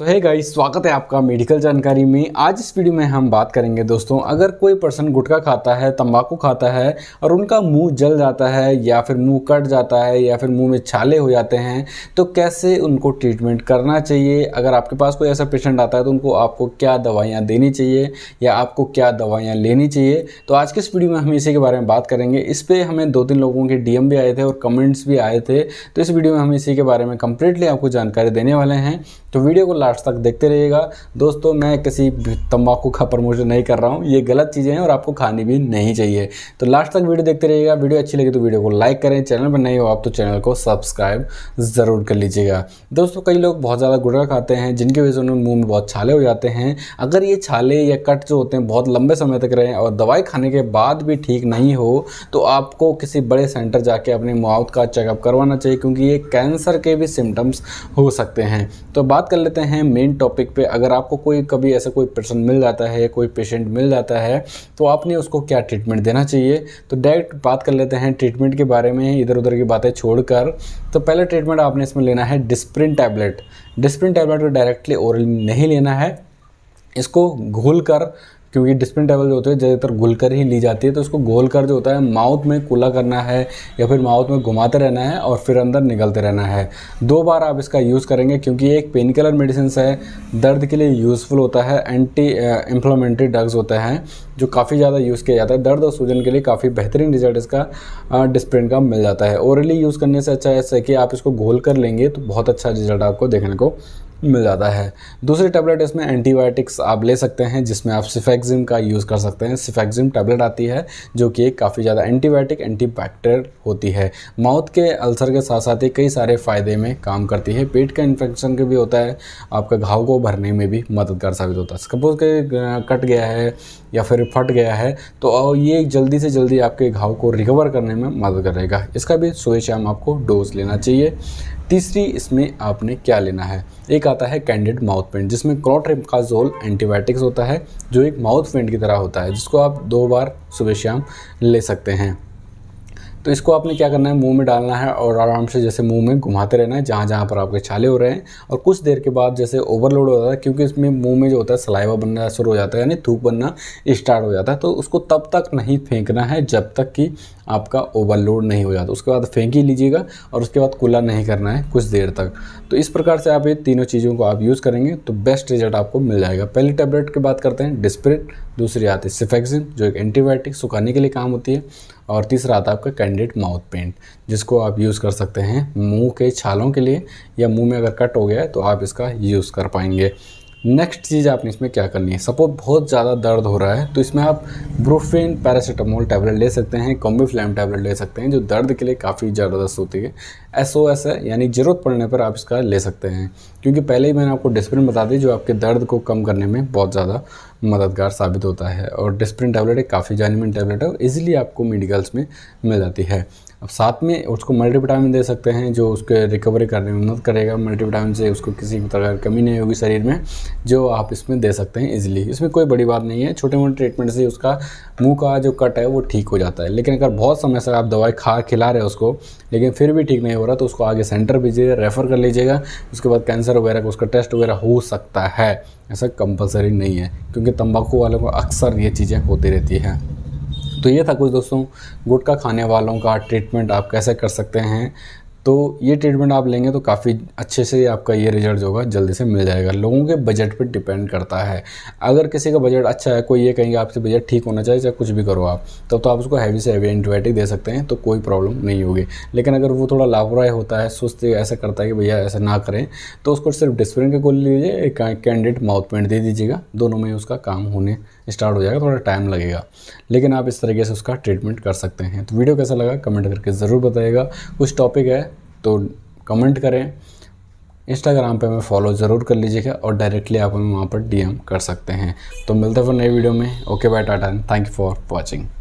तो है गाइस स्वागत है आपका मेडिकल जानकारी में आज इस वीडियो में हम बात करेंगे दोस्तों अगर कोई पर्सन गुटखा खाता है तंबाकू खाता है और उनका मुंह जल जाता है या फिर मुंह कट जाता है या फिर मुंह में छाले हो जाते हैं तो कैसे उनको ट्रीटमेंट करना चाहिए अगर आपके पास कोई ऐसा पेशेंट आता है तो उनको आपको क्या दवाइयाँ देनी चाहिए या आपको क्या दवाइयाँ लेनी चाहिए तो आज के इस वीडियो में हम इसी के बारे में बात करेंगे इस पर हमें दो तीन लोगों के डी भी आए थे और कमेंट्स भी आए थे तो इस वीडियो में हम इसी के बारे में कम्प्लीटली आपको जानकारी देने वाले हैं तो वीडियो को लास्ट तक देखते रहिएगा दोस्तों मैं किसी तंबाकू का प्रमोशन नहीं कर रहा हूँ ये गलत चीज़ें हैं और आपको खानी भी नहीं चाहिए तो लास्ट तक वीडियो देखते रहिएगा वीडियो अच्छी लगी तो वीडियो को लाइक करें चैनल पर नहीं हो आप तो चैनल को सब्सक्राइब ज़रूर कर लीजिएगा दोस्तों कई लोग बहुत ज़्यादा गुड़गा खाते हैं जिनकी वजह से उन्हें मुँह में बहुत छाले हो जाते हैं अगर ये छाले या कट जो होते हैं बहुत लंबे समय तक रहें और दवाई खाने के बाद भी ठीक नहीं हो तो आपको किसी बड़े सेंटर जाके अपने मुआवत का चेकअप करवाना चाहिए क्योंकि ये कैंसर के भी सिम्टम्स हो सकते हैं तो बात कर लेते हैं हैं मेन टॉपिक पे अगर आपको कोई कभी ऐसा कोई पर्सन मिल जाता है कोई पेशेंट मिल जाता है तो आपने उसको क्या ट्रीटमेंट देना चाहिए तो डायरेक्ट बात कर लेते हैं ट्रीटमेंट के बारे में इधर उधर की बातें छोड़कर तो पहला ट्रीटमेंट आपने इसमें लेना है डिस्प्रिन टैबलेट डिस्प्रिन टैबलेट को डायरेक्टली ओरली नहीं लेना है इसको घोल कर क्योंकि डिस्पिन टेबल जो होते हैं ज़्यादातर घुल कर ही ली जाती है तो उसको गोल कर जो होता है माउथ में कूला करना है या फिर माउथ में घुमाते रहना है और फिर अंदर निकलते रहना है दो बार आप इसका यूज़ करेंगे क्योंकि एक पेन किलर मेडिसिन है दर्द के लिए यूज़फुल होता है एंटी इंफ्लोमेंट्री ड्रग्स होते हैं जो काफ़ी ज़्यादा यूज़ किया जाता है दर्द और सूजन के लिए काफ़ी बेहतरीन रिजल्ट इसका डिस्प्रिन का मिल जाता है ओरली यूज़ करने से अच्छा ऐसा है कि आप इसको घोल कर लेंगे तो बहुत अच्छा रिजल्ट आपको देखने को मिल जाता है दूसरी टैबलेट इसमें एंटीबायोटिक्स आप ले सकते हैं जिसमें आप सिफेक्जिम का यूज़ कर सकते हैं सिफेक्जिम टैबलेट आती है जो कि एक काफ़ी ज़्यादा एंटीबायोटिक एंटीबैक्टर होती है माउथ के अल्सर के साथ साथ ही कई सारे फ़ायदे में काम करती है पेट का इन्फेक्शन के भी होता है आपका घाव को भरने में भी मददगार साबित होता है सपोज़ के कट गया है या फिर फट गया है तो ये जल्दी से जल्दी आपके घाव को रिकवर करने में मदद करेगा इसका भी सुबह शाम आपको डोज लेना चाहिए तीसरी इसमें आपने क्या लेना है एक आता है कैंडिड माउथ पेंट जिसमें क्लोट्रिपकाजोल एंटीबायोटिक्स होता है जो एक माउथ पेंट की तरह होता है जिसको आप दो बार सुबह शाम ले सकते हैं तो इसको आपने क्या करना है मुंह में डालना है और आराम से जैसे मुंह में घुमाते रहना है जहाँ जहाँ पर आपके छाले हो रहे हैं और कुछ देर के बाद जैसे ओवरलोड हो जाता है क्योंकि इसमें मुंह में जो होता है सलाइवा बनना शुरू हो जाता है यानी थूक बनना स्टार्ट हो जाता है तो उसको तब तक नहीं फेंकना है जब तक कि आपका ओवरलोड नहीं हो जाता उसके बाद फेंक ही लीजिएगा और उसके बाद कूलर नहीं करना है कुछ देर तक तो इस प्रकार से आप ये तीनों चीज़ों को आप यूज़ करेंगे तो बेस्ट रिजल्ट आपको मिल जाएगा पहली टेबलेट की बात करते हैं डिस्प्रिट दूसरी आती है सिफेक्सिन जो एक एंटीबायोटिक सुखाने के लिए काम होती है और तीसरा आता है आपका ब्रांडेड माउथ पेंट जिसको आप यूज़ कर सकते हैं मुंह के छालों के लिए या मुंह में अगर कट हो गया है तो आप इसका यूज़ कर पाएंगे नेक्स्ट चीज़ आपने इसमें क्या करनी है सपोज बहुत ज़्यादा दर्द हो रहा है तो इसमें आप ब्रूफिन पैरासीटामोल टैबलेट ले सकते हैं कॉम्बीफ्लैम टैबलेट ले सकते हैं जो दर्द के लिए काफ़ी ज़बरदस्त होती है एस ओ एस है यानी ज़रूरत पड़ने पर आप इसका ले सकते हैं क्योंकि पहले ही मैंने आपको डिस्प्रिन बता दी जो आपके दर्द को कम करने में बहुत ज़्यादा मददगार साबित होता है और डिस्प्रिन टैबलेट एक काफ़ी जानमिन टैबलेट है और ईजिली आपको मेडिकल्स में मिल जाती है अब साथ में उसको मल्टीविटामिन दे सकते हैं जो उसके रिकवरी करने में मदद करेगा मल्टीविटामिन से उसको किसी भी प्रकार की कमी नहीं होगी शरीर में जो आप इसमें दे सकते हैं इजीली इसमें कोई बड़ी बात नहीं है छोटे मोटे ट्रीटमेंट से उसका मुंह का जो कट है वो ठीक हो जाता है लेकिन अगर बहुत समय से आप दवाई खा खिला रहे हैं उसको लेकिन फिर भी ठीक नहीं हो रहा तो उसको आगे सेंटर भेजिए रेफ़र कर लीजिएगा उसके बाद कैंसर वगैरह का उसका टेस्ट वगैरह हो सकता है ऐसा कंपलसरी नहीं है क्योंकि तंबाकू वालों को अक्सर ये चीज़ें होती रहती हैं तो ये था कुछ दोस्तों गुटखा खाने वालों का ट्रीटमेंट आप कैसे कर सकते हैं तो ये ट्रीटमेंट आप लेंगे तो काफ़ी अच्छे से आपका ये रिजल्ट होगा जल्दी से मिल जाएगा लोगों के बजट पर डिपेंड करता है अगर किसी का बजट अच्छा है कोई ये कहेंगे आपसे बजट ठीक होना चाहिए चाहे कुछ भी करो आप तब तो, तो आप उसको हैवी से हैवी एंटीबायोटिक दे सकते हैं तो कोई प्रॉब्लम नहीं होगी लेकिन अगर वो थोड़ा लापरवाह होता है सुस्त ऐसा करता है कि भैया ऐसा ना करें तो उसको सिर्फ डिस्प्रिन के गोली लीजिए एक कैंडिडेट माउथ पेंट दे दीजिएगा दोनों में उसका काम होने स्टार्ट हो जाएगा थोड़ा टाइम लगेगा लेकिन आप इस तरीके से उसका ट्रीटमेंट कर सकते हैं तो वीडियो कैसा लगा कमेंट करके ज़रूर बताइएगा कुछ टॉपिक है तो कमेंट करें इंस्टाग्राम पे हमें फॉलो ज़रूर कर लीजिएगा और डायरेक्टली आप हमें वहाँ पर डीएम कर सकते हैं तो मिलते हैं फिर नए वीडियो में okay bye tata thank you for watching